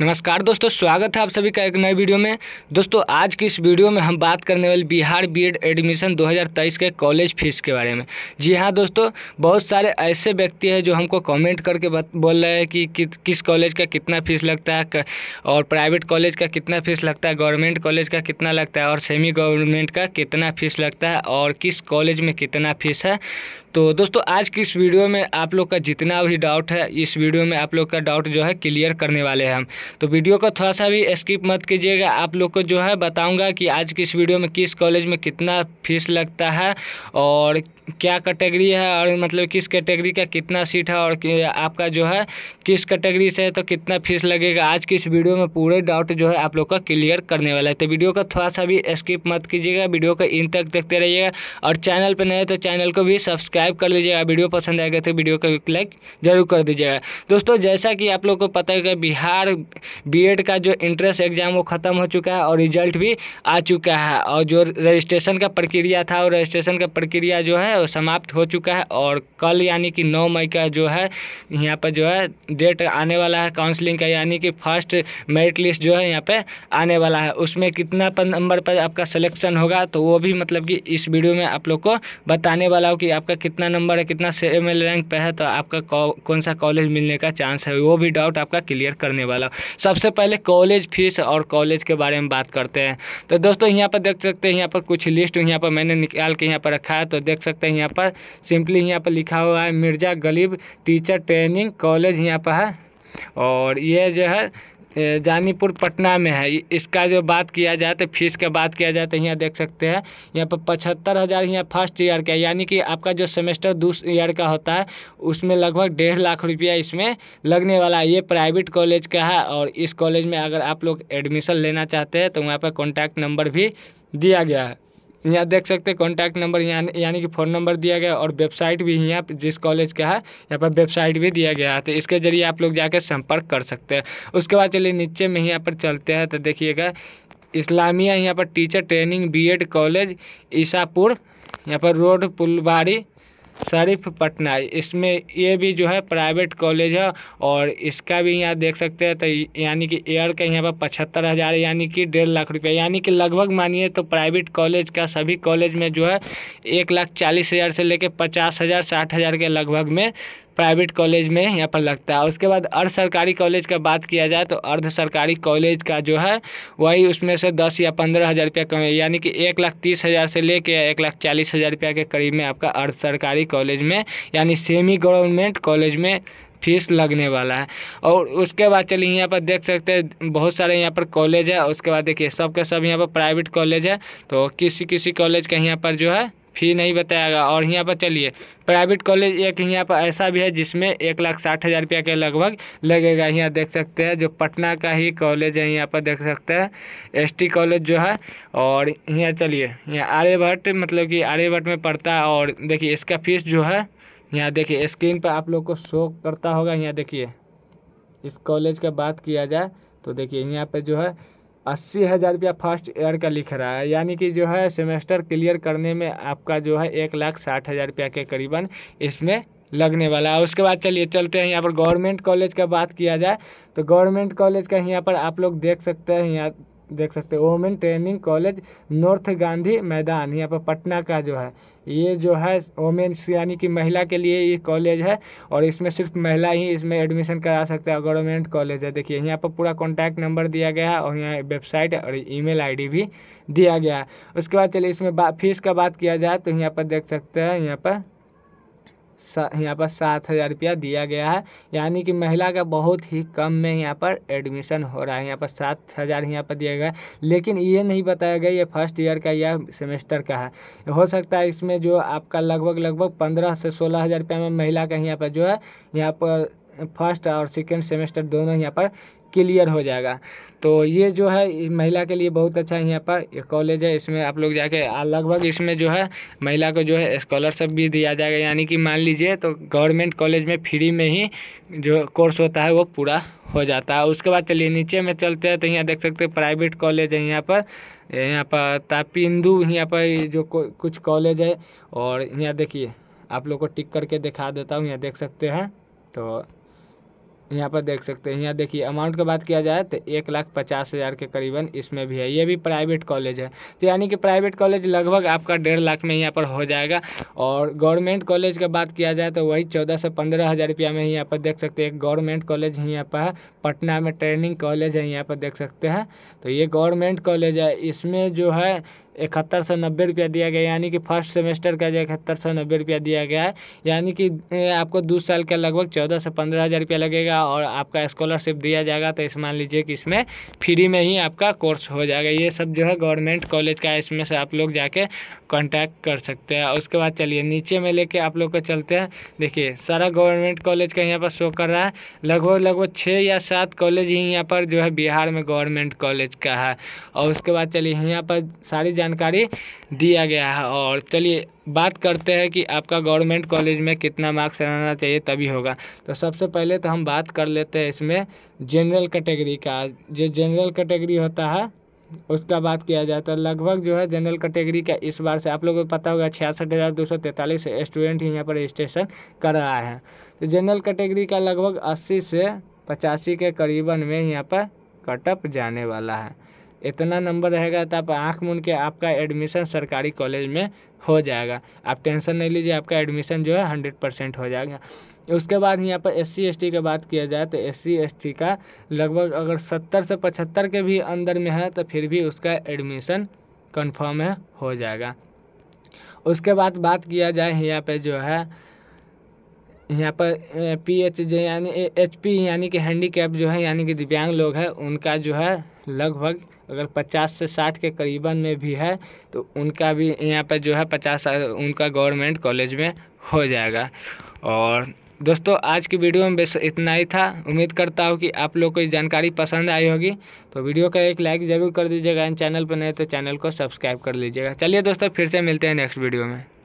नमस्कार दोस्तों स्वागत है आप सभी का एक नए वीडियो में दोस्तों आज की इस वीडियो में हम बात करने वाले बिहार बीएड एडमिशन 2023 के कॉलेज फीस के बारे में जी हाँ दोस्तों बहुत सारे ऐसे व्यक्ति हैं जो हमको कमेंट करके बोल रहे हैं कि, कि किस कॉलेज का कितना फ़ीस लगता है और प्राइवेट कॉलेज का कितना फ़ीस लगता है गवर्नमेंट कॉलेज का कितना लगता है और सेमी गवर्नमेंट का कितना फ़ीस लगता है और किस कॉलेज में कितना फ़ीस है तो दोस्तों आज की इस वीडियो में आप लोग का जितना भी डाउट है इस वीडियो में आप लोग का डाउट जो है क्लियर करने वाले हैं हम तो वीडियो को थोड़ा सा भी स्किप मत कीजिएगा आप लोग को जो है बताऊंगा कि आज की इस वीडियो में किस कॉलेज में कितना फीस लगता है और क्या कैटेगरी है और मतलब किस कैटेगरी का कितना सीट है और आपका जो है किस कैटेगरी से है तो कितना फीस लगेगा आज की इस वीडियो में पूरे डाउट जो है आप लोग का क्लियर करने वाला है तो वीडियो का थोड़ा सा भी स्किप मत कीजिएगा वीडियो को इन तक देखते रहिएगा और चैनल पर नए तो चैनल को भी सब्सक्राइब सब्सक्राइब कर लीजिएगा वीडियो पसंद आएगा तो वीडियो को लाइक जरूर कर दीजिएगा दोस्तों जैसा कि आप लोग को पता है कि बिहार बीएड का जो इंट्रेंस एग्ज़ाम वो ख़त्म हो चुका है और रिजल्ट भी आ चुका है और जो रजिस्ट्रेशन का प्रक्रिया था और रजिस्ट्रेशन का प्रक्रिया जो है वो समाप्त हो चुका है और कल यानी कि नौ मई का जो है यहाँ पर जो है डेट आने वाला है काउंसलिंग का यानी कि फर्स्ट मेरिट लिस्ट जो है यहाँ पर आने वाला है उसमें कितना नंबर पर आपका सिलेक्शन होगा तो वो भी मतलब कि इस वीडियो में आप लोग को बताने वाला हो कि आपका कितना कितना नंबर है कितना से एम रैंक पे है तो आपका कौन सा कॉलेज मिलने का चांस है वो भी डाउट आपका क्लियर करने वाला सबसे पहले कॉलेज फीस और कॉलेज के बारे में बात करते हैं तो दोस्तों यहाँ पर देख सकते हैं यहाँ पर कुछ लिस्ट यहाँ पर मैंने निकाल के यहाँ पर रखा है तो देख सकते हैं यहाँ पर सिंपली यहाँ पर लिखा हुआ है Mirza Ghalib teacher training college यहाँ पर है और ये जो है जानीपुर पटना में है इसका जो बात किया जाए तो फीस का बात किया जाए तो यहाँ देख सकते हैं यहाँ पर पचहत्तर हज़ार यहाँ फर्स्ट ईयर का यानी कि आपका जो सेमेस्टर दूसरे ईयर का होता है उसमें लगभग डेढ़ लाख रुपया इसमें लगने वाला है ये प्राइवेट कॉलेज का है और इस कॉलेज में अगर आप लोग एडमिशन लेना चाहते हैं तो वहाँ पर कॉन्टैक्ट नंबर भी दिया गया है यहाँ देख सकते हैं कॉन्टैक्ट नंबर यानी यानी कि फ़ोन नंबर दिया गया और वेबसाइट भी यहाँ जिस कॉलेज का है यहाँ पर वेबसाइट भी दिया गया है तो इसके ज़रिए आप लोग जाकर संपर्क कर सकते हैं उसके बाद चलिए नीचे में यहाँ पर चलते हैं तो देखिएगा इस्लामिया यहाँ पर teacher training BEd college Isapur यहाँ पर रोड पुलवाड़ी शरीफ पटना इसमें ये भी जो है प्राइवेट कॉलेज है और इसका भी यहाँ देख सकते हैं तो यानी कि एयर का यहाँ पर पचहत्तर हज़ार यानी कि डेढ़ लाख रुपये यानी कि लगभग मानिए तो प्राइवेट कॉलेज का सभी कॉलेज में जो है एक लाख चालीस हज़ार से लेकर पचास हज़ार साठ हज़ार के लगभग में प्राइवेट कॉलेज में यहाँ पर लगता है उसके बाद अर्ध सरकारी कॉलेज का बात किया जाए तो अर्ध सरकारी कॉलेज का जो है वही उसमें से दस या पंद्रह हज़ार रुपया कम यानी कि एक लाख तीस हज़ार से लेके एक लाख चालीस हज़ार रुपया के करीब में आपका अर्ध सरकारी कॉलेज में यानी सेमी गवर्नमेंट कॉलेज में फीस लगने वाला है और उसके बाद चलिए यहाँ पर देख सकते हैं बहुत सारे यहाँ पर कॉलेज है उसके बाद देखिए सब के सब यहाँ पर प्राइवेट कॉलेज है तो किसी किसी कॉलेज का यहाँ पर जो है फी नहीं बताएगा और यहाँ पर चलिए प्राइवेट कॉलेज एक यहाँ पर ऐसा भी है जिसमें एक लाख साठ हज़ार रुपया के लगभग लगेगा यहाँ देख सकते हैं जो पटना का ही कॉलेज है यहाँ पर देख सकते हैं एसटी कॉलेज जो है और यहाँ चलिए यहाँ आर्यभट्ट मतलब कि आर्यभट्ट में पढ़ता है और देखिए इसका फीस जो है यहाँ देखिए स्क्रीन पर आप लोग को शो करता होगा यहाँ देखिए इस कॉलेज का बात किया जाए तो देखिए यहाँ पर जो है अस्सी हज़ार रुपया फर्स्ट ईयर का लिख रहा है यानी कि जो है सेमेस्टर क्लियर करने में आपका जो है एक लाख साठ हज़ार रुपया के करीबन इसमें लगने वाला है उसके बाद चलिए चलते हैं यहाँ पर गवर्नमेंट कॉलेज का बात किया जाए तो गवर्नमेंट कॉलेज का यहाँ पर आप लोग देख सकते हैं यहाँ देख सकते हैं women training college north Gandhi Maidan यहाँ पर पटना का जो है ये जो है वोमेन्स यानी कि महिला के लिए ये कॉलेज है और इसमें सिर्फ महिला ही इसमें एडमिशन करा सकते हैं गवर्नमेंट कॉलेज है देखिए यहाँ पर पूरा कॉन्टैक्ट नंबर दिया गया है और यहाँ वेबसाइट और ईमेल आईडी भी दिया गया है उसके बाद चलिए इसमें फीस का बात किया जाए तो यहाँ पर देख सकते हैं यहाँ पर सा यहाँ पर सात हज़ार रुपया दिया गया है यानी कि महिला का बहुत ही कम में यहाँ पर एडमिशन हो रहा है यहाँ पर सात हज़ार यहाँ पर दिया गया है लेकिन ये नहीं बताया गया ये फर्स्ट ईयर का या सेमेस्टर का है हो सकता है इसमें जो आपका लगभग लगभग पंद्रह से सोलह हज़ार रुपया में महिला का यहाँ पर जो है यहाँ पर फर्स्ट और सेकेंड सेमेस्टर दोनों यहाँ पर क्लियर हो जाएगा तो ये जो है महिला के लिए बहुत अच्छा यहाँ पर कॉलेज है इसमें आप लोग जाके लगभग इसमें जो है महिला को जो है स्कॉलरशिप भी दिया जाएगा यानी कि मान लीजिए तो गवर्नमेंट कॉलेज में फ्री में ही जो कोर्स होता है वो पूरा हो जाता है उसके बाद चलिए नीचे में चलते हैं तो यहाँ देख सकते हैं प्राइवेट कॉलेज है यहाँ पर यहाँ पर तापी हिंदू यहाँ पर जो कुछ कॉलेज है और यहाँ देखिए आप लोग को टिक करके दिखा देता हूँ यहाँ देख सकते हैं तो यहाँ पर देख सकते हैं यहाँ देखिए अमाउंट की बात किया जाए तो एक लाख पचास हज़ार के करीबन इसमें भी है ये भी प्राइवेट कॉलेज है तो यानी कि प्राइवेट कॉलेज लगभग आपका डेढ़ लाख में यहाँ पर हो जाएगा और गवर्नमेंट कॉलेज की बात किया जाए तो वही चौदह से पंद्रह हज़ार रुपया में यहाँ पर देख सकते हैं एक गवर्नमेंट कॉलेज ही यहाँ पर है पटना में ट्रेनिंग कॉलेज है यहाँ पर देख सकते हैं तो ये गवर्नमेंट कॉलेज है इसमें जो है इकहत्तर सौ नब्बे रुपया दिया गया यानी कि फर्स्ट सेमेस्टर का जो इकहत्तर सौ नब्बे रुपया दिया गया है यानी कि आपको दो साल का लगभग चौदह से पंद्रह हज़ार रुपया लगेगा और आपका स्कॉलरशिप दिया जाएगा तो इस मान लीजिए कि इसमें फ्री में ही आपका कोर्स हो जाएगा ये सब जो है गवर्नमेंट कॉलेज का है इसमें से आप लोग जाके कॉन्टैक्ट कर सकते हैं और उसके बाद चलिए नीचे में लेके आप लोग को चलते हैं देखिए सारा गवर्नमेंट कॉलेज का यहाँ पर शो कर रहा है लगभग लगभग छः या सात कॉलेज ही यहाँ पर जो है बिहार में गवर्नमेंट कॉलेज का है और उसके बाद चलिए यहाँ पर सारी जानकारी दिया गया है और चलिए बात करते हैं कि आपका गवर्नमेंट कॉलेज में कितना मार्क्स रहना चाहिए तभी होगा तो सबसे पहले तो हम बात कर लेते हैं इसमें जनरल कैटेगरी का जो जनरल कैटेगरी होता है उसका बात किया जाए तो लगभग जो है जनरल कैटेगरी का इस बार से आप लोगों को पता होगा छियासठ हज़ार दो सौ तैंतालीस स्टूडेंट ही यहाँ पर रजिस्ट्रेशन कर रहा है तो जनरल कैटेगरी का लगभग अस्सी से पचासी के करीबन में यहाँ पर कटअप जाने वाला है इतना नंबर रहेगा तो आप आँख मुन के आपका एडमिशन सरकारी कॉलेज में हो जाएगा आप टेंशन नहीं लीजिए आपका एडमिशन जो है हंड्रेड परसेंट हो जाएगा उसके बाद यहाँ पर एस सी की बात किया जाए तो एस सी का लगभग अगर सत्तर से पचहत्तर के भी अंदर में है तो फिर भी उसका एडमिशन कन्फर्म है हो जाएगा उसके बाद बात किया जाए यहाँ पर जो है यहाँ पर पी एच जे यानी एच पी यानी कि हैंडी कैप जो है यानी कि दिव्यांग लोग हैं उनका जो है लगभग अगर पचास से साठ के करीबन में भी है तो उनका भी यहाँ पर जो है पचास उनका गवर्नमेंट कॉलेज में हो जाएगा और दोस्तों आज की वीडियो में बस इतना ही था उम्मीद करता हूँ कि आप लोग को ये जानकारी पसंद आई होगी तो वीडियो का एक लाइक ज़रूर कर दीजिएगा एंड चैनल पर नहीं तो चैनल को सब्सक्राइब कर लीजिएगा चलिए दोस्तों फिर से मिलते हैं नेक्स्ट वीडियो में